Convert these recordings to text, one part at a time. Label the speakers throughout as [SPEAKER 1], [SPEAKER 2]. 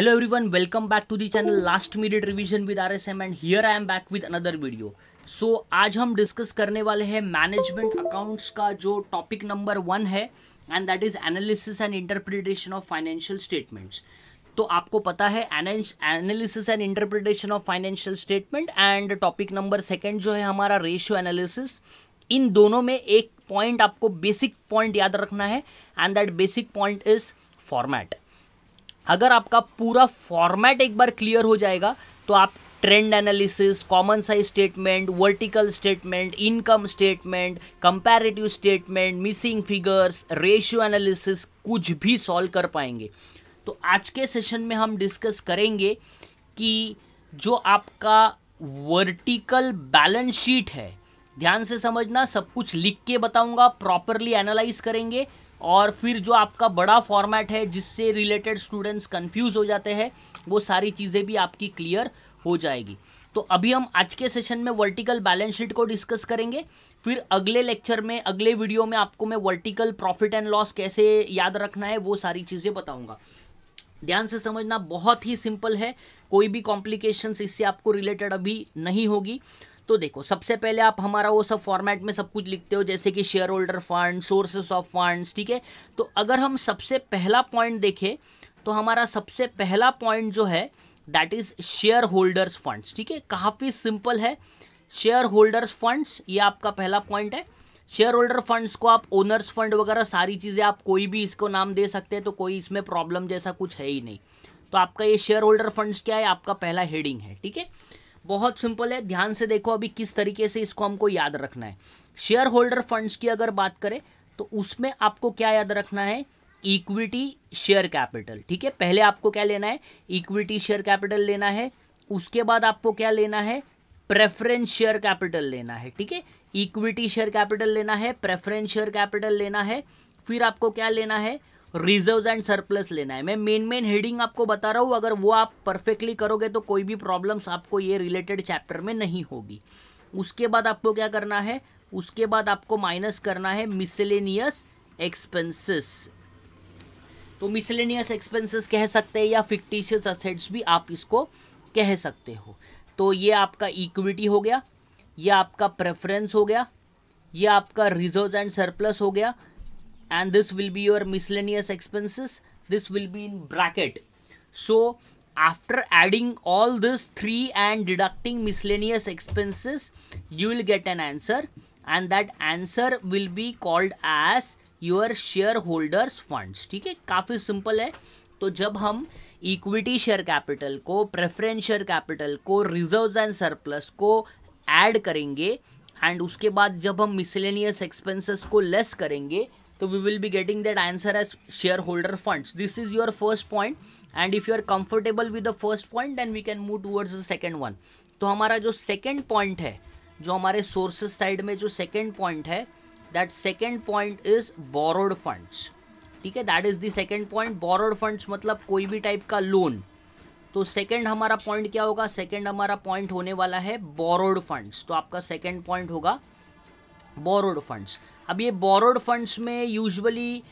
[SPEAKER 1] Welcome back to the channel last channel last with R S M and here I am back with another video so आज हम discuss करने वाले हैं management accounts का जो topic number one है and that is analysis and interpretation of financial statements तो आपको पता है analysis and interpretation of financial statement and topic number second जो है हमारा रेशियो एनालिसिस इन दोनों में एक पॉइंट आपको बेसिक पॉइंट याद रखना है and that basic point is format अगर आपका पूरा फॉर्मेट एक बार क्लियर हो जाएगा तो आप trend analysis common size statement vertical statement income statement comparative statement missing figures ratio analysis कुछ भी सॉल्व कर पाएंगे तो आज के सेशन में हम डिस्कस करेंगे कि जो आपका वर्टिकल बैलेंस शीट है ध्यान से समझना सब कुछ लिख के बताऊंगा प्रॉपरली एनालाइज करेंगे और फिर जो आपका बड़ा फॉर्मेट है जिससे रिलेटेड स्टूडेंट्स कंफ्यूज हो जाते हैं वो सारी चीज़ें भी आपकी क्लियर हो जाएगी तो अभी हम आज के सेशन में वर्टिकल बैलेंस शीट को डिस्कस करेंगे फिर अगले लेक्चर में अगले वीडियो में आपको मैं वर्टिकल प्रॉफिट एंड लॉस कैसे याद रखना है वो सारी चीज़ें बताऊंगा ध्यान से समझना बहुत ही सिंपल है कोई भी कॉम्प्लिकेशंस इससे आपको रिलेटेड अभी नहीं होगी तो देखो सबसे पहले आप हमारा वो सब फॉर्मेट में सब कुछ लिखते हो जैसे कि share holder fund sources of funds ठीक है तो अगर हम सबसे पहला पॉइंट देखें तो हमारा सबसे पहला पॉइंट जो है that is share holders funds ठीक है काफ़ी सिंपल है शेयर होल्डर्स फंड्स ये आपका पहला पॉइंट है शेयर होल्डर फंड्स को आप ओनर्स फंड वगैरह सारी चीज़ें आप कोई भी इसको नाम दे सकते हैं तो कोई इसमें प्रॉब्लम जैसा कुछ है ही नहीं तो आपका ये शेयर होल्डर फंड्स क्या है आपका पहला हेडिंग है ठीक है बहुत सिंपल है ध्यान से देखो अभी किस तरीके से इसको हमको याद रखना है शेयर होल्डर फंड्स की अगर बात करें तो उसमें आपको क्या याद रखना है इक्विटी शेयर कैपिटल ठीक है पहले आपको क्या लेना है इक्विटी शेयर कैपिटल लेना है उसके बाद आपको क्या लेना है प्रेफरेंस शेयर कैपिटल लेना है ठीक है इक्विटी शेयर कैपिटल लेना है प्रेफरेंस शेयर कैपिटल लेना है फिर आपको क्या लेना है रिजर्व एंड सरप्लस लेना है मैं मेन मेन हेडिंग आपको बता रहा हूँ अगर वो आप परफेक्टली करोगे तो कोई भी प्रॉब्लम्स आपको ये रिलेटेड चैप्टर में नहीं होगी उसके बाद आपको क्या करना है उसके बाद आपको माइनस करना है मिसलेनियस एक्सपेंसेस तो मिसलेनियस एक्सपेंसेस कह सकते हैं या फिक्टिशियस असेट्स भी आप इसको कह सकते हो तो ये आपका इक्विटी हो गया यह आपका प्रेफरेंस हो गया यह आपका रिजर्व एंड सरप्लस हो गया and this will be your miscellaneous expenses this will be in bracket so after adding all this three and deducting miscellaneous expenses you will get an answer and that answer will be called as your shareholders funds theek hai kafi simple hai to jab hum equity share capital को preference share capital को reserves and surplus को add करेंगे and उसके बाद जब हम miscellaneous expenses को less करेंगे तो we will be getting that answer as share holder funds this is your first point and if you are comfortable with the first point then we can move towards the second one तो हमारा जो second point है जो हमारे sources side में जो second point है that second point is borrowed funds ठीक है that is the second point borrowed funds मतलब कोई भी टाइप का लोन तो सेकेंड हमारा पॉइंट क्या होगा सेकेंड हमारा पॉइंट होने वाला है बोरोड फंड्स तो आपका सेकेंड पॉइंट होगा बोरोड फंड्स अब ये बोरोड फंड्स में यूजुअली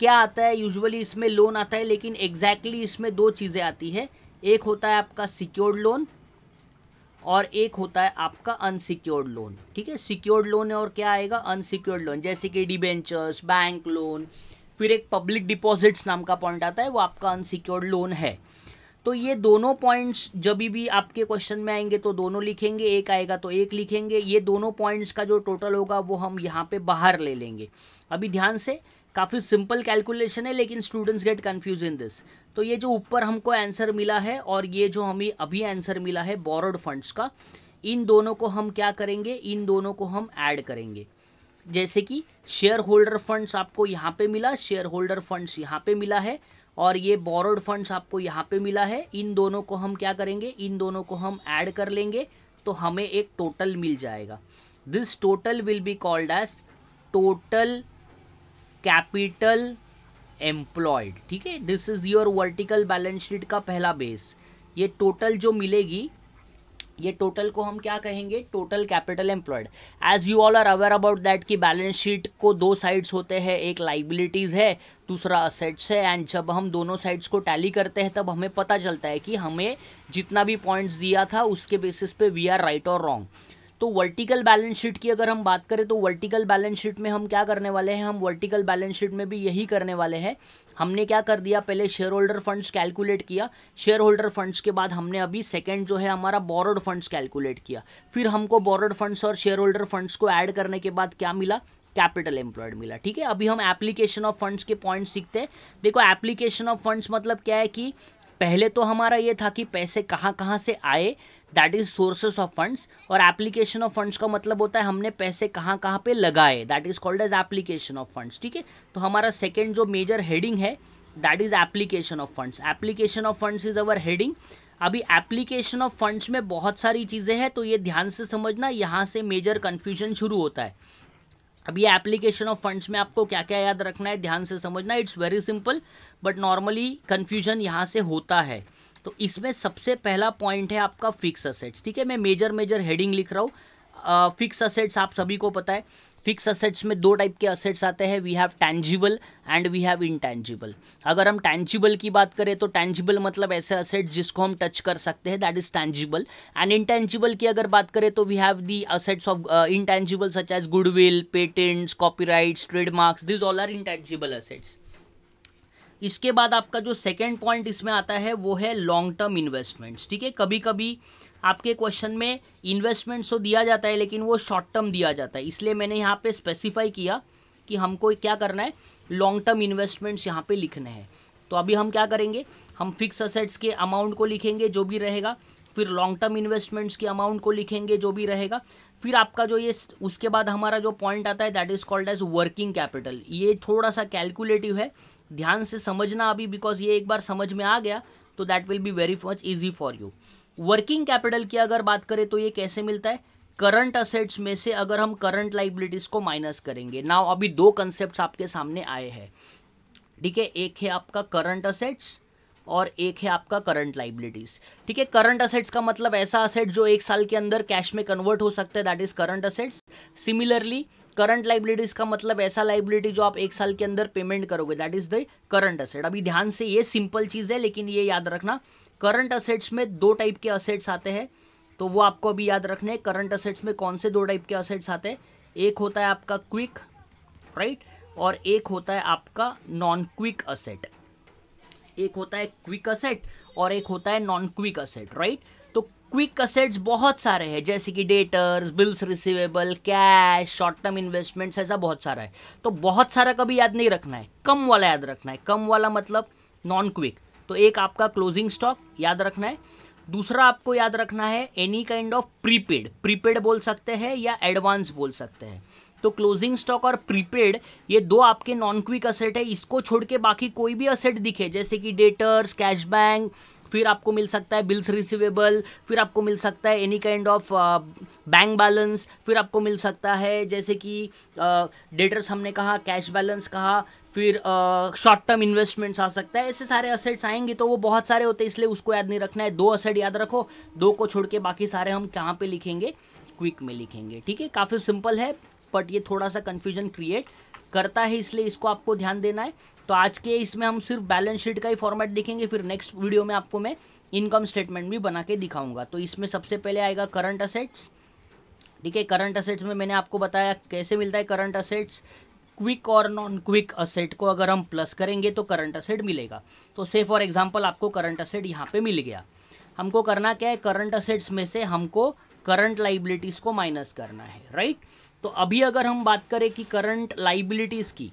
[SPEAKER 1] क्या आता है यूजुअली इसमें लोन आता है लेकिन एग्जैक्टली exactly इसमें दो चीज़ें आती है एक होता है आपका सिक्योर्ड लोन और एक होता है आपका अनसिक्योर्ड लोन ठीक है सिक्योर्ड लोन है और क्या आएगा अनसिक्योर्ड लोन जैसे कि डिबेंचर्स बैंक लोन फिर एक पब्लिक डिपॉजिट्स नाम का पॉइंट आता है वो आपका अनसिक्योर्ड लोन है तो ये दोनों पॉइंट्स जब भी आपके क्वेश्चन में आएंगे तो दोनों लिखेंगे एक आएगा तो एक लिखेंगे ये दोनों पॉइंट्स का जो टोटल होगा वो हम यहाँ पे बाहर ले लेंगे अभी ध्यान से काफ़ी सिंपल कैलकुलेशन है लेकिन students get confused in this तो ये जो ऊपर हमको आंसर मिला है और ये जो हमें अभी आंसर मिला है बोरोड फंड्स का इन दोनों को हम क्या करेंगे इन दोनों को हम ऐड करेंगे जैसे कि शेयर होल्डर फंड्स आपको यहाँ पे मिला शेयर होल्डर फंड्स यहाँ पे मिला है और ये बोरोड फंड्स आपको यहाँ पे मिला है इन दोनों को हम क्या करेंगे इन दोनों को हम ऐड कर लेंगे तो हमें एक टोटल मिल जाएगा this total will be called as total capital employed ठीक है this is your vertical balance sheet का पहला बेस ये टोटल जो मिलेगी ये टोटल को हम क्या कहेंगे total capital employed as you all are aware about that कि बैलेंस शीट को दो साइड्स होते हैं एक लाइबिलिटीज़ है दूसरा असेट्स है एंड जब हम दोनों साइड्स को टैली करते हैं तब हमें पता चलता है कि हमें जितना भी पॉइंट्स दिया था उसके बेसिस पे वी आर राइट और रॉन्ग तो वर्टिकल बैलेंस शीट की अगर हम बात करें तो वर्टिकल बैलेंस शीट में हम क्या करने वाले हैं हम वर्टिकल बैलेंस शीट में भी यही करने वाले हैं हमने क्या कर दिया पहले शेयर होल्डर फंड्स कैलकुलेट किया शेयर होल्डर फंड्स के बाद हमने अभी सेकेंड जो है हमारा बोरोड फंड्स कैलकुलेट किया फिर हमको बोरोड फंड्स और शेयर होल्डर फंड्स को ऐड करने के बाद क्या मिला कैपिटल एम्प्लॉयड मिला ठीक है अभी हम एप्लीकेशन ऑफ फंड्स के पॉइंट सीखते हैं देखो एप्लीकेशन ऑफ फंड्स मतलब क्या है कि पहले तो हमारा ये था कि पैसे कहाँ कहाँ से आए that is sources of funds और एप्लीकेशन ऑफ फंड्स का मतलब होता है हमने पैसे कहाँ कहाँ पे लगाए that is called as application of funds ठीक है तो हमारा सेकेंड जो मेजर हेडिंग है that is application of funds application of funds is our heading अभी एप्लीकेशन ऑफ फंड्स में बहुत सारी चीज़ें हैं तो ये ध्यान से समझना यहाँ से मेजर कन्फ्यूजन शुरू होता है अभी एप्लीकेशन ऑफ फंड्स में आपको क्या क्या याद रखना है ध्यान से समझना it's very simple but normally confusion यहाँ से होता है तो इसमें सबसे पहला पॉइंट है आपका फिक्स असेट्स ठीक है मैं मेजर मेजर हेडिंग लिख रहा हूँ फिक्स असेट्स आप सभी को पता है फिक्स असेट्स में दो टाइप के असेट्स आते हैं we have tangible and we have intangible अगर हम टैंजिबल की बात करें तो टैंजिबल मतलब ऐसे असेट्स जिसको हम टच कर सकते हैं that is tangible and intangible की अगर बात करें तो we have the assets of intangible such as goodwill patents copy rights trademarks these all are intangible assets इसके बाद आपका जो सेकेंड पॉइंट इसमें आता है वो है लॉन्ग टर्म इन्वेस्टमेंट्स ठीक है कभी कभी आपके क्वेश्चन में इन्वेस्टमेंट्स तो दिया जाता है लेकिन वो शॉर्ट टर्म दिया जाता है इसलिए मैंने यहाँ पे स्पेसिफाई किया कि हमको क्या करना है लॉन्ग टर्म इन्वेस्टमेंट्स यहाँ पे लिखने हैं तो अभी हम क्या करेंगे हम फिक्स असेट्स के अमाउंट को लिखेंगे जो भी रहेगा फिर लॉन्ग टर्म इन्वेस्टमेंट्स की अमाउंट को लिखेंगे जो भी रहेगा फिर आपका जो ये उसके बाद हमारा जो पॉइंट आता है that is called as working capital ये थोड़ा सा कैलकुलेटिव है ध्यान से समझना अभी बिकॉज ये एक बार समझ में आ गया तो that will be very much easy for you working capital की अगर बात करें तो ये कैसे मिलता है करंट असेट्स में से अगर हम करंट लाइबिलिटीज़ को माइनस करेंगे नाउ अभी दो कंसेप्ट आपके सामने आए हैं ठीक है एक है आपका करंट असेट्स और एक है आपका करंट लाइबिलिटीज़ ठीक है करंट असेट्स का मतलब ऐसा असेट जो एक साल के अंदर कैश में कन्वर्ट हो सकता है that is current assets similarly current liabilities का मतलब ऐसा लाइबिलिटी जो आप एक साल के अंदर पेमेंट करोगे that is the current asset अभी ध्यान से ये सिंपल चीज़ है लेकिन ये याद रखना करंट असेट्स में दो टाइप के असेट्स आते हैं तो वो आपको अभी याद रखने करंट असेट्स में कौन से दो टाइप के असेट्स आते हैं एक होता है आपका क्विक राइट right? और एक होता है आपका नॉन क्विक असेट एक होता है क्विक असेट और एक होता है नॉन क्विक असेट राइट तो क्विक असेट्स बहुत सारे हैं जैसे कि debtors bills receivable cash short term investments ऐसा बहुत सारा है तो बहुत सारा कभी याद नहीं रखना है कम वाला याद रखना है कम वाला मतलब नॉन क्विक तो एक आपका क्लोजिंग स्टॉक याद रखना है दूसरा आपको याद रखना है any kind of prepaid prepaid बोल सकते हैं या एडवांस बोल सकते हैं तो क्लोजिंग स्टॉक और प्रीपेड ये दो आपके नॉन क्विक असेट है इसको छोड़ के बाकी कोई भी असेट दिखे जैसे कि डेटर्स कैश बैंक फिर आपको मिल सकता है बिल्स रिसिवेबल फिर आपको मिल सकता है any kind of bank balance फिर आपको मिल सकता है जैसे कि डेटर्स uh, हमने कहा कैश बैलेंस कहा फिर शॉर्ट टर्म इन्वेस्टमेंट्स आ सकता है ऐसे सारे असेट्स आएंगे तो वो बहुत सारे होते हैं इसलिए उसको याद नहीं रखना है दो असेट याद रखो दो को छोड़ के बाकी सारे हम कहाँ पे लिखेंगे क्विक में लिखेंगे ठीक है काफ़ी सिंपल है बट ये थोड़ा सा कन्फ्यूजन क्रिएट करता है इसलिए इसको आपको ध्यान देना है तो आज के इसमें हम सिर्फ बैलेंस शीट का ही फॉर्मेट देखेंगे फिर नेक्स्ट वीडियो में आपको मैं इनकम स्टेटमेंट भी बना के दिखाऊंगा तो इसमें सबसे पहले आएगा करंट असेट्स ठीक है करंट असेट्स में मैंने आपको बताया कैसे मिलता है करंट असेट्स क्विक और नॉन क्विक असेट को अगर हम प्लस करेंगे तो करंट असेट मिलेगा तो से फॉर एग्जाम्पल आपको करंट असेट यहाँ पे मिल गया हमको करना क्या है करंट असेट्स में से हमको करंट लाइबिलिटीज़ को माइनस करना है राइट तो अभी अगर हम बात करें कि करंट लाइबिलिटीज़ की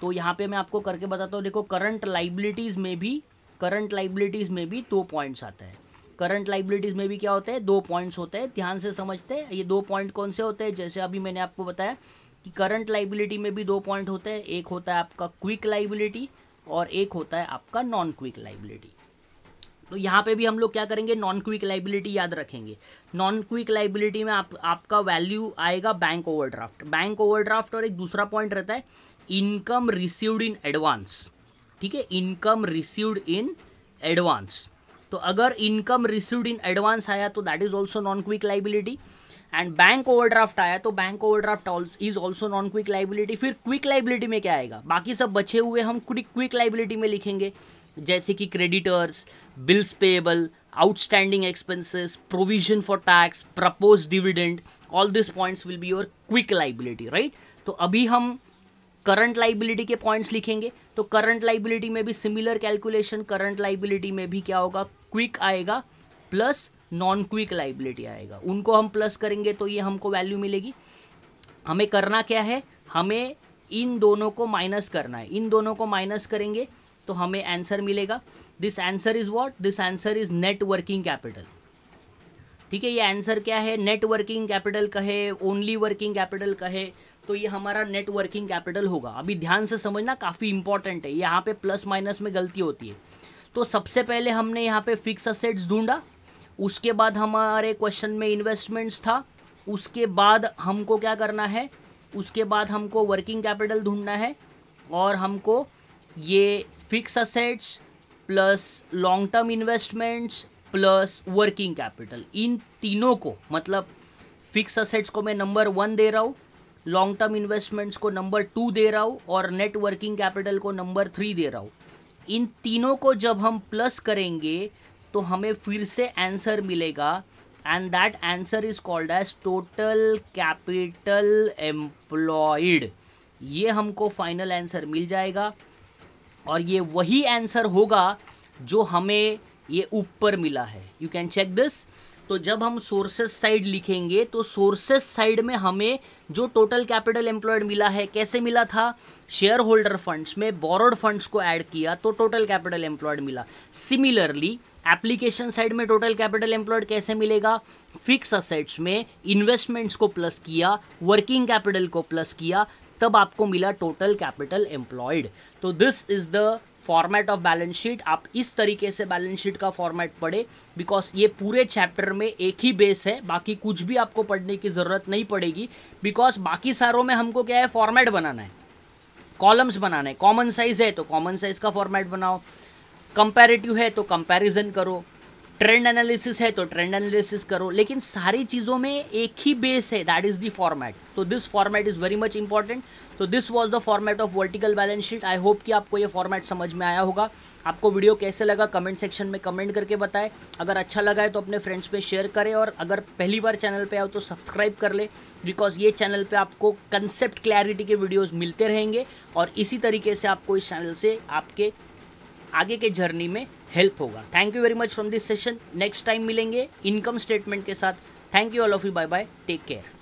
[SPEAKER 1] तो यहाँ पे मैं आपको करके बताता हूँ देखो करंट लाइबिलिटीज़ में भी करंट लाइबिलिटीज़ में भी दो पॉइंट्स आते हैं करंट लाइबिलिटीज़ में भी क्या होता है दो पॉइंट्स होते हैं ध्यान से समझते हैं ये दो पॉइंट कौन से होते हैं जैसे अभी मैंने आपको बताया कि करंट लाइबिलिटी में भी दो पॉइंट होते हैं एक होता है आपका क्विक लाइबिलिटी और एक होता है आपका नॉन क्विक लाइबिलिटी तो यहाँ पे भी हम लोग क्या करेंगे नॉन क्विक लाइबिलिटी याद रखेंगे नॉन क्विक लाइबिलिटी में आप आपका वैल्यू आएगा बैंक ओवरड्राफ्ट बैंक ओवरड्राफ्ट और एक दूसरा पॉइंट रहता है इनकम रिसीव्ड इन एडवांस ठीक है इनकम रिसीव्ड इन एडवांस तो अगर इनकम रिसीव्ड इन एडवांस आया तो that is also non quick liability and bank overdraft आया तो bank overdraft is also non quick liability फिर क्विक लाइबिलिटी में क्या आएगा बाकी सब बचे हुए हम क्विक क्विक लाइबिलिटी में लिखेंगे जैसे कि creditors bills payable outstanding expenses provision for tax propose dividend all this points will be your quick liability right तो अभी हम करंट लाइबिलिटी के पॉइंट्स लिखेंगे तो करंट लाइबिलिटी में भी सिमिलर कैलकुलेशन करंट लाइबिलिटी में भी क्या होगा क्विक आएगा प्लस नॉन क्विक लाइबिलिटी आएगा उनको हम प्लस करेंगे तो ये हमको वैल्यू मिलेगी हमें करना क्या है हमें इन दोनों को माइनस करना है इन दोनों को माइनस करेंगे तो हमें आंसर मिलेगा this answer is what this answer is net working capital ठीक है ये आंसर क्या है नेटवर्किंग कैपिटल कहे ओनली वर्किंग कैपिटल कहे तो ये हमारा नेटवर्किंग कैपिटल होगा अभी ध्यान से समझना काफ़ी इंपॉर्टेंट है यहाँ पे प्लस माइनस में गलती होती है तो सबसे पहले हमने यहाँ पे फिक्स असेट्स ढूंढा उसके बाद हमारे क्वेश्चन में इन्वेस्टमेंट्स था उसके बाद हमको क्या करना है उसके बाद हमको वर्किंग कैपिटल ढूंढना है और हमको ये fix assets plus long term investments plus working capital इन तीनों को मतलब फिक्स असेट्स को मैं नंबर वन दे रहा हूँ लॉन्ग टर्म इन्वेस्टमेंट्स को नंबर टू दे रहा हूँ और नेट वर्किंग कैपिटल को नंबर थ्री दे रहा हूँ इन तीनों को जब हम प्लस करेंगे तो हमें फिर से आंसर मिलेगा and that answer is called as total capital employed ये हमको फाइनल आंसर मिल जाएगा और ये वही आंसर होगा जो हमें ये ऊपर मिला है यू कैन चेक दिस तो जब हम सोर्सेस साइड लिखेंगे तो सोर्सेस साइड में हमें जो टोटल कैपिटल एम्प्लॉयड मिला है कैसे मिला था शेयर होल्डर फंड्स में बोरोड फंड्स को ऐड किया तो टोटल कैपिटल एम्प्लॉयड मिला सिमिलरली एप्लीकेशन साइड में टोटल कैपिटल एम्प्लॉयड कैसे मिलेगा फिक्स असेट्स में इन्वेस्टमेंट्स को प्लस किया वर्किंग कैपिटल को प्लस किया तब आपको मिला टोटल कैपिटल एम्प्लॉयड तो this is the format of balance sheet आप इस तरीके से बैलेंस शीट का फॉर्मेट पढ़े बिकॉज ये पूरे चैप्टर में एक ही बेस है बाकी कुछ भी आपको पढ़ने की ज़रूरत नहीं पड़ेगी बिकॉज बाकी सारों में हमको क्या है फॉर्मेट बनाना है कॉलम्स बनाना है कॉमन साइज़ है तो कॉमन साइज़ का फॉर्मेट बनाओ कंपेरेटिव है तो कंपेरिजन करो ट्रेंड एनालिसिस है तो ट्रेंड एनालिसिस करो लेकिन सारी चीज़ों में एक ही बेस है दैट इज़ दी फॉर्मेट तो this format is very much important तो this was the format of vertical balance sheet I hope कि आपको ये फॉर्मेट समझ में आया होगा आपको वीडियो कैसे लगा कमेंट सेक्शन में कमेंट करके बताएं अगर अच्छा लगा है तो अपने फ्रेंड्स पर शेयर करें और अगर पहली बार चैनल पे आओ तो सब्सक्राइब कर ले बिकॉज ये चैनल पे आपको कंसेप्ट क्लैरिटी के वीडियोस मिलते रहेंगे और इसी तरीके से आपको इस चैनल से आपके आगे के जर्नी में हेल्प होगा thank you very much from this session next time मिलेंगे इनकम स्टेटमेंट के साथ thank you all of you bye bye take care